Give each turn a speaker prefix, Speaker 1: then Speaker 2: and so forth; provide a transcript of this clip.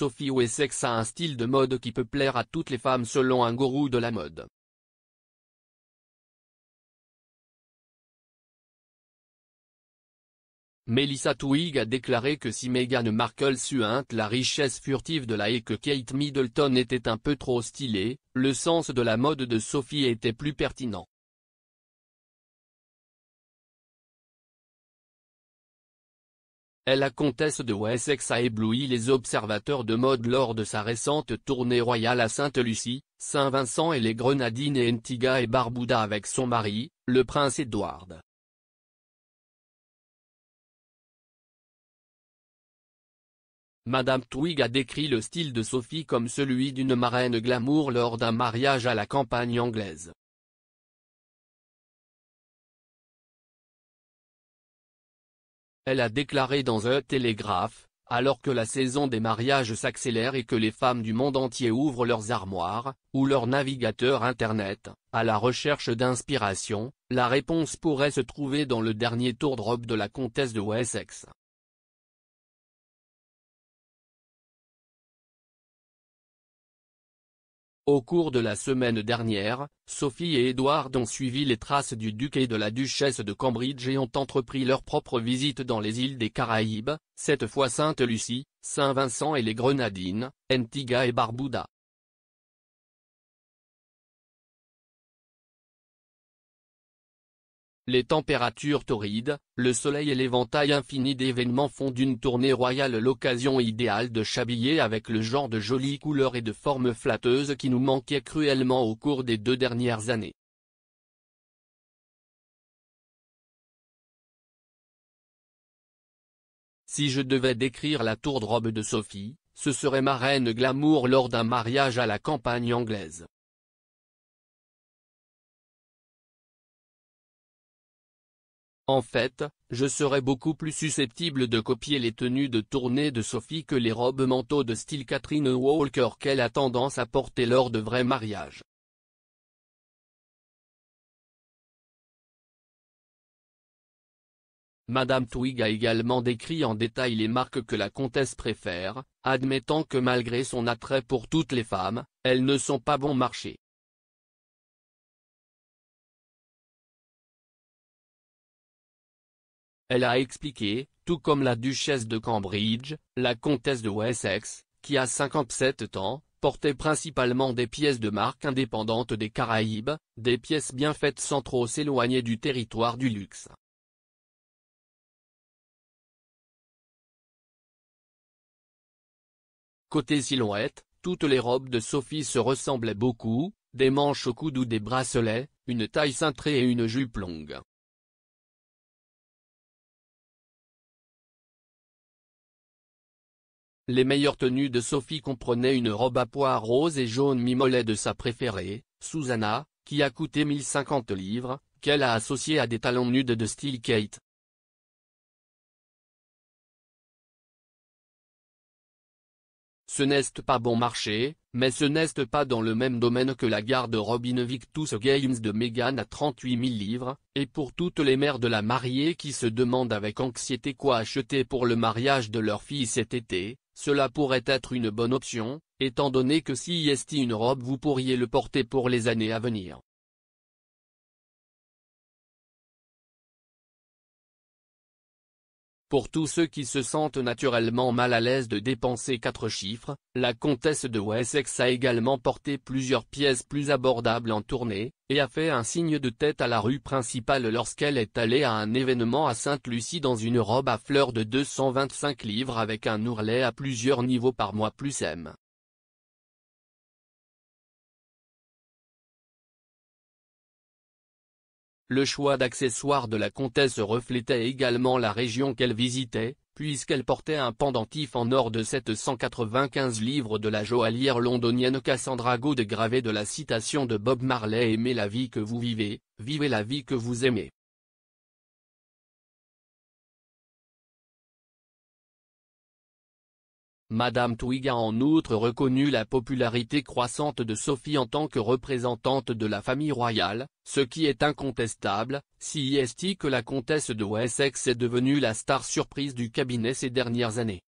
Speaker 1: Sophie Wessex a un style de mode qui peut plaire à toutes les femmes selon un gourou de la mode. Melissa Twigg a déclaré que si Meghan Markle suinte la richesse furtive de la et que Kate Middleton était un peu trop stylée, le sens de la mode de Sophie était plus pertinent. la comtesse de Wessex a ébloui les observateurs de mode lors de sa récente tournée royale à Sainte-Lucie, Saint-Vincent et les Grenadines et Antigua et Barbuda avec son mari, le prince Edward. Madame Twig a décrit le style de Sophie comme celui d'une marraine glamour lors d'un mariage à la campagne anglaise. elle a déclaré dans un télégraphe, alors que la saison des mariages s'accélère et que les femmes du monde entier ouvrent leurs armoires, ou leurs navigateurs Internet, à la recherche d'inspiration, la réponse pourrait se trouver dans le dernier tour de robe de la comtesse de Wessex. Au cours de la semaine dernière, Sophie et Édouard ont suivi les traces du duc et de la duchesse de Cambridge et ont entrepris leur propre visite dans les îles des Caraïbes, cette fois Sainte-Lucie, Saint-Vincent et les Grenadines, Antigua et Barbuda. les températures torrides, le soleil et l'éventail infini d'événements font d'une tournée royale l'occasion idéale de chabiller avec le genre de jolies couleurs et de formes flatteuses qui nous manquaient cruellement au cours des deux dernières années. Si je devais décrire la tour de robe de Sophie, ce serait ma reine glamour lors d'un mariage à la campagne anglaise. En fait, je serais beaucoup plus susceptible de copier les tenues de tournée de Sophie que les robes manteaux de style Catherine Walker qu'elle a tendance à porter lors de vrais mariages. Madame Twig a également décrit en détail les marques que la comtesse préfère, admettant que malgré son attrait pour toutes les femmes, elles ne sont pas bon marché. Elle a expliqué, tout comme la duchesse de Cambridge, la comtesse de Wessex, qui a 57 ans, portait principalement des pièces de marque indépendantes des Caraïbes, des pièces bien faites sans trop s'éloigner du territoire du luxe. Côté silhouette, toutes les robes de Sophie se ressemblaient beaucoup, des manches au coude ou des bracelets, une taille cintrée et une jupe longue. Les meilleures tenues de Sophie comprenaient une robe à poire rose et jaune mimolet de sa préférée, Susanna, qui a coûté 1050 livres, qu'elle a associée à des talons nudes de style Kate. Ce n'est pas bon marché, mais ce n'est pas dans le même domaine que la garde-robe Victus Games de Meghan à 38 000 livres, et pour toutes les mères de la mariée qui se demandent avec anxiété quoi acheter pour le mariage de leur fille cet été, cela pourrait être une bonne option, étant donné que si y est une robe vous pourriez le porter pour les années à venir. Pour tous ceux qui se sentent naturellement mal à l'aise de dépenser quatre chiffres, la comtesse de Wessex a également porté plusieurs pièces plus abordables en tournée, et a fait un signe de tête à la rue principale lorsqu'elle est allée à un événement à Sainte-Lucie dans une robe à fleurs de 225 livres avec un ourlet à plusieurs niveaux par mois plus M. Le choix d'accessoires de la comtesse reflétait également la région qu'elle visitait, puisqu'elle portait un pendentif en or de 795 livres de la joaillière londonienne Cassandra Gould gravé de la citation de Bob Marley Aimez la vie que vous vivez, vivez la vie que vous aimez. Madame Twig a en outre reconnu la popularité croissante de Sophie en tant que représentante de la famille royale, ce qui est incontestable, si est que la comtesse de Wessex est devenue la star surprise du cabinet ces dernières années.